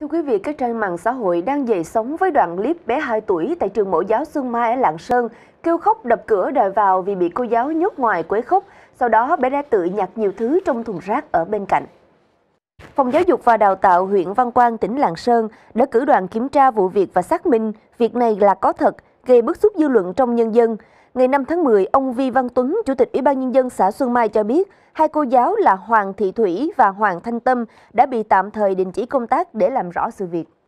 Thưa quý vị, các trang mạng xã hội đang dậy sóng với đoạn clip bé 2 tuổi tại trường mẫu giáo Xuân Mai ở Lạng Sơn, kêu khóc đập cửa đòi vào vì bị cô giáo nhốt ngoài quấy khóc, sau đó bé đã tự nhặt nhiều thứ trong thùng rác ở bên cạnh. Phòng Giáo dục và Đào tạo huyện Văn Quan, tỉnh Lạng Sơn đã cử đoàn kiểm tra vụ việc và xác minh việc này là có thật, gây bức xúc dư luận trong nhân dân. Ngày 5 tháng 10, ông Vi Văn Tuấn, Chủ tịch Ủy ban Nhân dân xã Xuân Mai cho biết, hai cô giáo là Hoàng Thị Thủy và Hoàng Thanh Tâm đã bị tạm thời đình chỉ công tác để làm rõ sự việc.